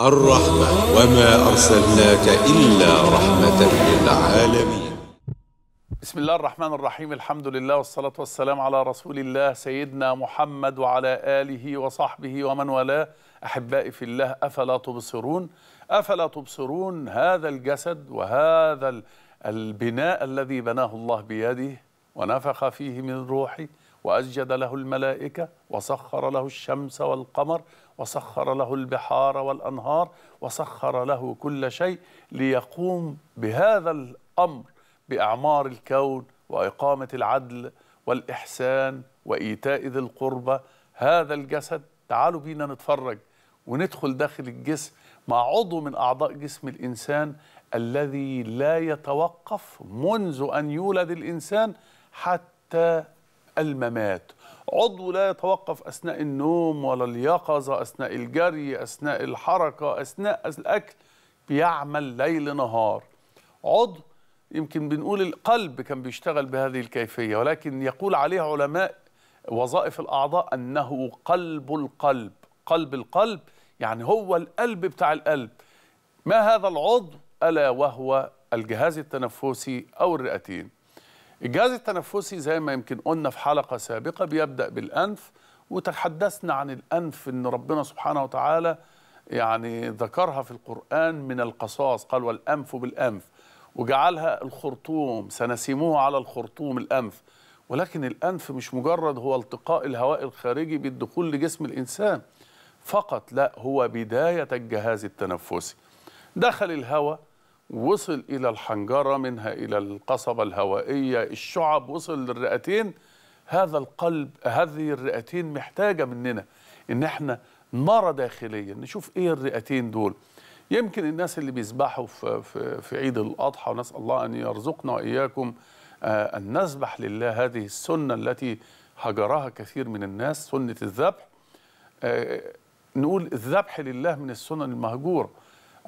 الرحمة وما أرسلناك إلا رحمة للعالمين بسم الله الرحمن الرحيم الحمد لله والصلاة والسلام على رسول الله سيدنا محمد وعلى آله وصحبه ومن والاه أحبائي في الله أفلا تبصرون أفلا تبصرون هذا الجسد وهذا البناء الذي بناه الله بيده ونفخ فيه من روحه وأسجد له الملائكة وسخر له الشمس والقمر وسخر له البحار والأنهار وسخر له كل شيء ليقوم بهذا الأمر بأعمار الكون وإقامة العدل والإحسان وإيتاء ذي القربى هذا الجسد تعالوا بينا نتفرج وندخل داخل الجسم مع عضو من أعضاء جسم الإنسان الذي لا يتوقف منذ أن يولد الإنسان حتى الممات عضو لا يتوقف أثناء النوم ولا اليقظة أثناء الجري أثناء الحركة أثناء الأكل بيعمل ليل نهار عضو يمكن بنقول القلب كان بيشتغل بهذه الكيفية ولكن يقول عليه علماء وظائف الأعضاء أنه قلب القلب قلب القلب يعني هو القلب بتاع القلب ما هذا العضو ألا وهو الجهاز التنفسي أو الرئتين الجهاز التنفسي زي ما يمكن قلنا في حلقة سابقة بيبدأ بالأنف وتحدثنا عن الأنف أن ربنا سبحانه وتعالى يعني ذكرها في القرآن من القصاص قال والأنف بالأنف وجعلها الخرطوم سنسموه على الخرطوم الأنف ولكن الأنف مش مجرد هو التقاء الهواء الخارجي بالدخول لجسم الإنسان فقط لا هو بداية الجهاز التنفسي دخل الهواء وصل إلى الحنجرة منها إلى القصبة الهوائية الشعب وصل للرئتين هذا القلب هذه الرئتين محتاجة مننا إن احنا نرى داخليا نشوف إيه الرئتين دول يمكن الناس اللي بيسبحوا في, في, عيد الأضحى ونسأل الله أن يرزقنا وإياكم آه، أن نسبح لله هذه السنة التي هجرها كثير من الناس سنة الذبح آه، نقول الذبح لله من السنن المهجوره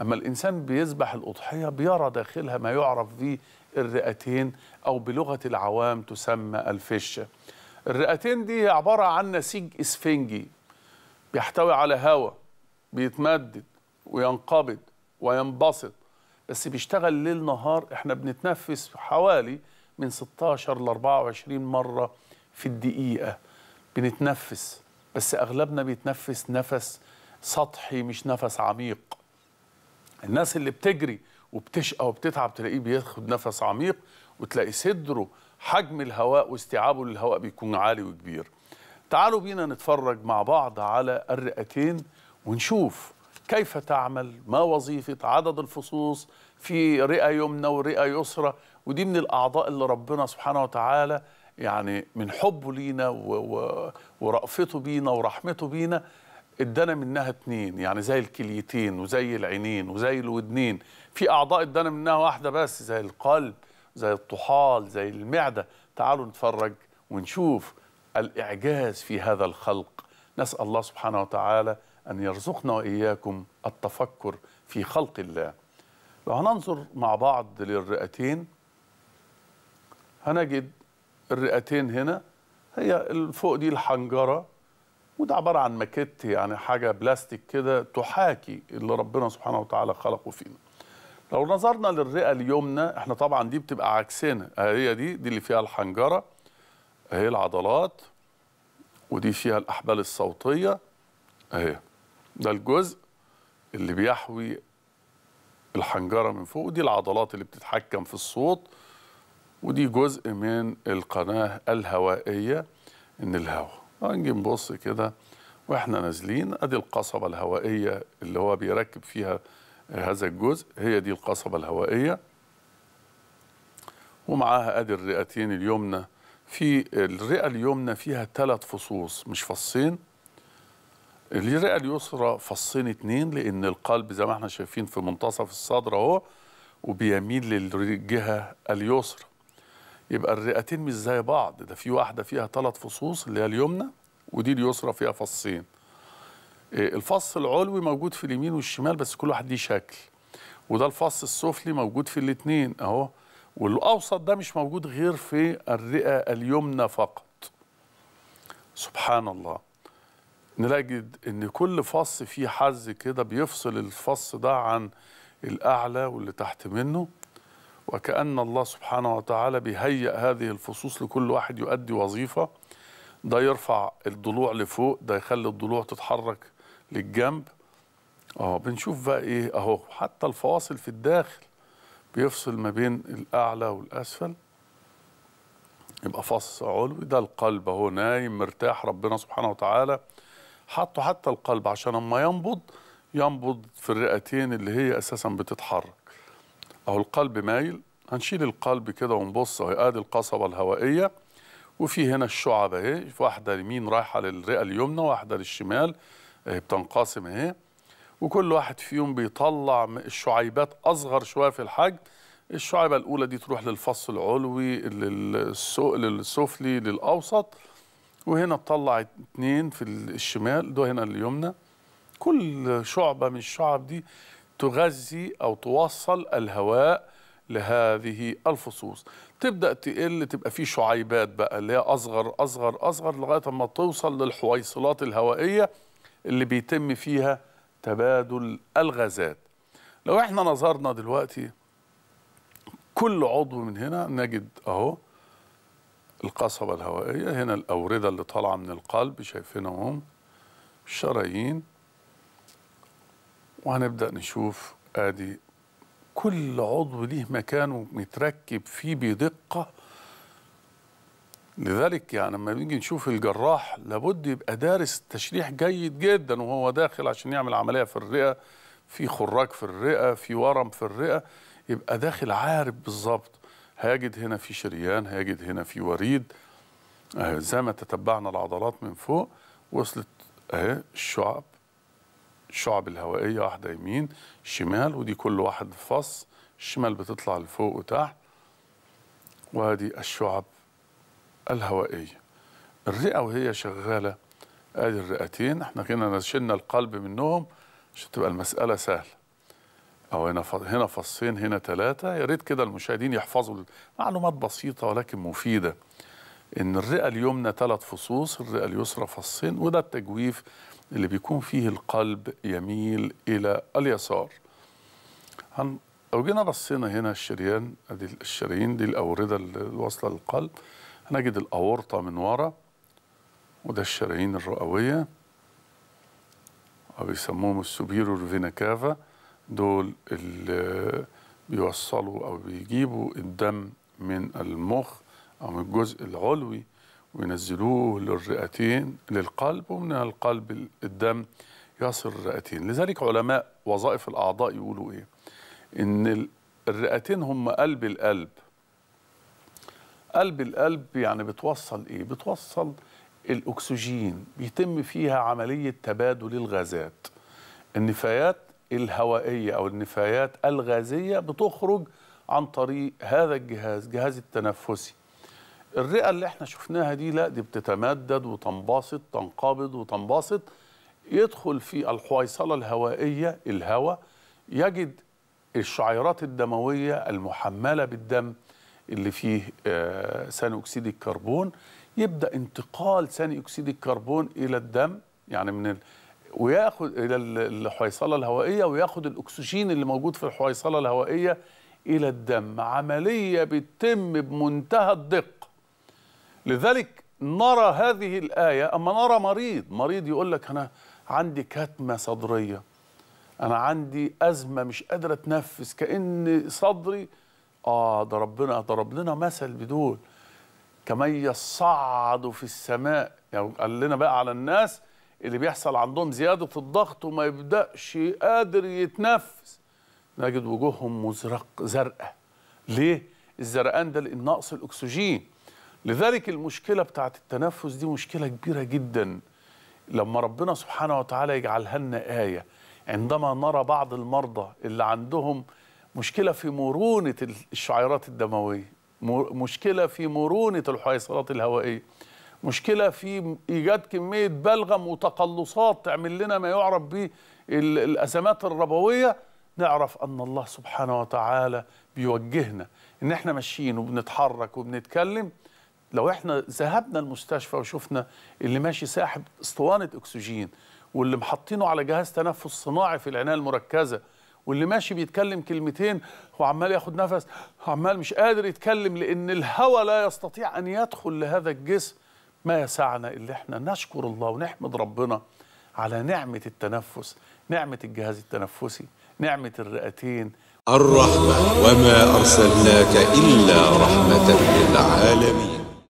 أما الإنسان بيذبح الأضحية بيرى داخلها ما يعرف بالرئتين أو بلغة العوام تسمى الفشة الرئتين دي عبارة عن نسيج إسفنجي بيحتوي على هواء بيتمدد وينقبض وينبسط بس بيشتغل ليل نهار احنا بنتنفس حوالي من 16 ل 24 مرة في الدقيقة بنتنفس بس أغلبنا بيتنفس نفس سطحي مش نفس عميق الناس اللي بتجري وبتشقى وبتتعب تلاقيه بياخد نفس عميق وتلاقي صدره حجم الهواء واستيعابه للهواء بيكون عالي وكبير تعالوا بينا نتفرج مع بعض على الرئتين ونشوف كيف تعمل ما وظيفة عدد الفصوص في رئة يمنى ورئة يسرى ودي من الأعضاء اللي ربنا سبحانه وتعالى يعني من حبه لينا ورأفته بينا ورحمته بينا ادانا منها اتنين يعني زي الكليتين وزي العينين وزي الودنين في اعضاء ادانا منها واحده بس زي القلب زي الطحال زي المعده تعالوا نتفرج ونشوف الاعجاز في هذا الخلق نسال الله سبحانه وتعالى ان يرزقنا واياكم التفكر في خلق الله لو هننظر مع بعض للرئتين هنجد الرئتين هنا هي فوق دي الحنجره وده عباره عن ماكيت يعني حاجه بلاستيك كده تحاكي اللي ربنا سبحانه وتعالى خلقه فينا لو نظرنا للرئه اليمنى احنا طبعا دي بتبقى عكسنا هي دي دي اللي فيها الحنجره اهي العضلات ودي فيها الاحبال الصوتيه اهي ده الجزء اللي بيحوي الحنجره من فوق ودي العضلات اللي بتتحكم في الصوت ودي جزء من القناه الهوائيه ان الهواء هنجي نبص كده واحنا نازلين ادي القصبه الهوائيه اللي هو بيركب فيها هذا الجزء هي دي القصبه الهوائيه ومعاها ادي الرئتين اليمنى في الرئه اليمنى فيها ثلاث فصوص مش فصين الرئه اليسرى فصين اتنين لان القلب زي ما احنا شايفين في منتصف الصدر اهو وبيميل للجهه اليسرى يبقى الرئتين مش زي بعض ده في واحده فيها ثلاث فصوص اللي هي اليمنى ودي اليسرى فيها فصين إيه، الفص العلوي موجود في اليمين والشمال بس كل واحد ليه شكل وده الفص السفلي موجود في الاثنين اهو والاوسط ده مش موجود غير في الرئه اليمنى فقط سبحان الله نلاقي ان كل فص فيه حز كده بيفصل الفص ده عن الاعلى واللي تحت منه وكأن الله سبحانه وتعالى بيهيئ هذه الفصوص لكل واحد يؤدي وظيفة ده يرفع الضلوع لفوق ده يخلي الضلوع تتحرك للجنب اه بنشوف بقى ايه اهو حتى الفواصل في الداخل بيفصل ما بين الاعلى والاسفل يبقى فص علوي ده القلب اهو نايم مرتاح ربنا سبحانه وتعالى حطه حتى القلب عشان اما ينبض ينبض في الرئتين اللي هي اساسا بتتحرك اهو القلب مايل هنشيل القلب كده ونبص اهي ادي القصبه الهوائيه وفي هنا الشعب اهي واحده يمين رايحه للرئه اليمنى واحده للشمال اهي بتنقسم اهي وكل واحد فيهم بيطلع الشعيبات اصغر شويه في الحجم الشعيبه الاولى دي تروح للفص العلوي للسفلي للاوسط وهنا تطلع اتنين في الشمال ده هنا اليمنى كل شعبه من الشعب دي تغذي أو توصل الهواء لهذه الفصوص تبدأ تقل تبقى في شعيبات بقى اللي هي أصغر أصغر أصغر لغاية ما توصل للحويصلات الهوائية اللي بيتم فيها تبادل الغازات لو احنا نظرنا دلوقتي كل عضو من هنا نجد اهو القصبة الهوائية هنا الأوردة اللي طالعة من القلب شايفينهم الشرايين وهنبدأ نشوف ادي كل عضو ليه مكانه متركب فيه بدقة لذلك يعني لما بنيجي نشوف الجراح لابد يبقى دارس التشريح جيد جدا وهو داخل عشان يعمل عملية في الرئة في خراج في الرئة في ورم في الرئة يبقى داخل عارف بالظبط هيجد هنا في شريان هيجد هنا في وريد زي ما تتبعنا العضلات من فوق وصلت اهي الشعب الشعب الهوائيه واحده يمين شمال ودي كل واحد فص الشمال بتطلع لفوق وتحت وادي الشعب الهوائيه الرئه وهي شغاله ادي الرئتين احنا كنا شلنا القلب منهم عشان تبقى المساله سهله او هنا هنا فصين هنا ثلاثه يا ريت كده المشاهدين يحفظوا معلومات بسيطه ولكن مفيده ان الرئه اليمنى ثلاث فصوص الرئه اليسرى فصين وده التجويف اللي بيكون فيه القلب يميل الى اليسار هن... لو جينا بصينا هنا الشريان ادي الشرايين دي الاورده الواصله للقلب هنجد الاورطه من ورا وده الشرايين الرئويه وبيسموهم السوبيرور فينا كافا دول اللي بيوصلوا او بيجيبوا الدم من المخ او من الجزء العلوي وينزلوه للرئتين للقلب ومن القلب الدم يصل الرئتين لذلك علماء وظائف الأعضاء يقولوا إيه إن الرئتين هم قلب القلب قلب القلب يعني بتوصل إيه بتوصل الأكسجين بيتم فيها عملية تبادل الغازات النفايات الهوائية أو النفايات الغازية بتخرج عن طريق هذا الجهاز جهاز التنفسي الرئه اللي احنا شفناها دي لا دي بتتمدد وتنبسط تنقبض وتنبسط يدخل في الحويصله الهوائيه الهواء يجد الشعيرات الدمويه المحمله بالدم اللي فيه آه، ثاني اكسيد الكربون يبدا انتقال ثاني اكسيد الكربون الى الدم يعني من ال... وياخد الى الحويصله الهوائيه وياخد الاكسجين اللي موجود في الحويصله الهوائيه الى الدم عمليه بتتم بمنتهى الدقه لذلك نرى هذه الآية أما نرى مريض مريض يقول لك أنا عندي كتمة صدرية أنا عندي أزمة مش قادر أتنفس كأن صدري آه ده ربنا ضرب لنا مثل بدول كمن يصعد في السماء يعني قال لنا بقى على الناس اللي بيحصل عندهم زيادة الضغط وما يبدأش قادر يتنفس نجد وجوههم مزرق زرقاء ليه؟ الزرقان ده لأن نقص الأكسجين لذلك المشكله بتاعت التنفس دي مشكله كبيره جدا لما ربنا سبحانه وتعالى يجعلها لنا ايه عندما نرى بعض المرضى اللي عندهم مشكله في مرونه الشعيرات الدمويه مشكله في مرونه الحيصلات الهوائيه مشكله في ايجاد كميه بلغم وتقلصات تعمل لنا ما يعرف به الازمات الربويه نعرف ان الله سبحانه وتعالى بيوجهنا ان احنا ماشيين وبنتحرك وبنتكلم لو احنا ذهبنا المستشفى وشفنا اللي ماشي ساحب اسطوانه اكسجين واللي محطينه على جهاز تنفس صناعي في العنايه المركزه واللي ماشي بيتكلم كلمتين وعمال ياخد نفس وعمال مش قادر يتكلم لان الهواء لا يستطيع ان يدخل لهذا الجسم ما يسعنا اللي احنا نشكر الله ونحمد ربنا على نعمه التنفس نعمه الجهاز التنفسي نعمه الرئتين الرحمه وما ارسلناك الا رحمه للعالمين